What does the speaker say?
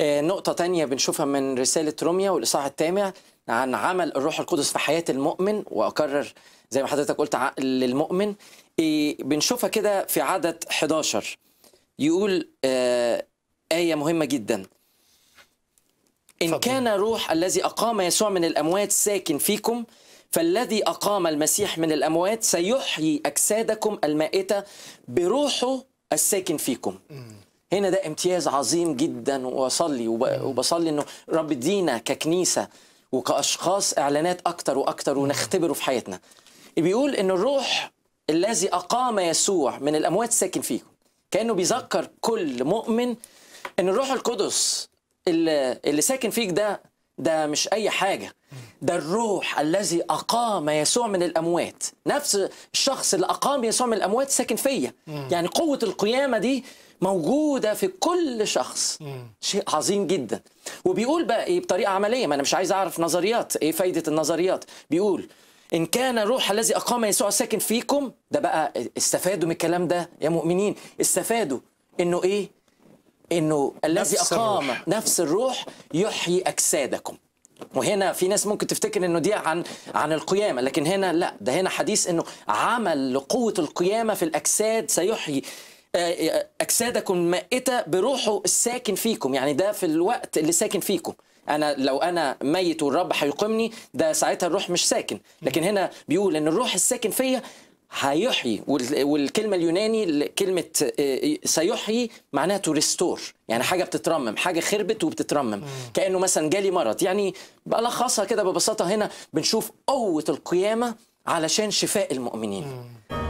آه، نقطة تانية بنشوفها من رسالة روميا والإصحاح التامع عن عمل الروح القدس في حياة المؤمن وأكرر زي ما حضرتك قلت عقل المؤمن إيه، بنشوفها كده في عدد 11 يقول آه، آية مهمة جدا إن فضل. كان روح الذي أقام يسوع من الأموات ساكن فيكم فالذي أقام المسيح من الأموات سيحيي أجسادكم المائتة بروحه الساكن فيكم م. هنا ده امتياز عظيم جدا واصلي وبصلي انه رب ادينا ككنيسه وكاشخاص اعلانات اكتر واكتر ونختبره في حياتنا بيقول ان الروح الذي اقام يسوع من الاموات ساكن فيكم كانه بيذكر كل مؤمن ان الروح القدس اللي, اللي ساكن فيك ده ده مش اي حاجه ده الروح الذي أقام يسوع من الأموات نفس الشخص اللي أقام يسوع من الأموات ساكن فيا يعني قوة القيامة دي موجودة في كل شخص مم. شيء عظيم جدا وبيقول بقى إيه بطريقة عملية ما أنا مش عايز أعرف نظريات إيه فايدة النظريات بيقول إن كان الروح الذي أقام يسوع ساكن فيكم ده بقى استفادوا من الكلام ده يا مؤمنين استفادوا إنه إيه إنه الذي أقام نفس الروح يحيي أجسادكم وهنا في ناس ممكن تفتكر انه دي عن عن القيامه لكن هنا لا ده هنا حديث انه عمل لقوه القيامه في الاجساد سيحيي آه، آه، اجسادكم مائته بروحه الساكن فيكم يعني ده في الوقت اللي ساكن فيكم انا لو انا ميت والرب هيقيمني ده ساعتها الروح مش ساكن لكن هنا بيقول ان الروح الساكن فيا هيحيي والكلمة اليوناني كلمة آه، آه، سيحيي معناها تو ريستور يعني حاجة بتترمم حاجة خربت وبتترمم كأنه مثلا جالي مرض يعني بلخصها كده ببساطة هنا بنشوف قوة القيامة علشان شفاء المؤمنين مم.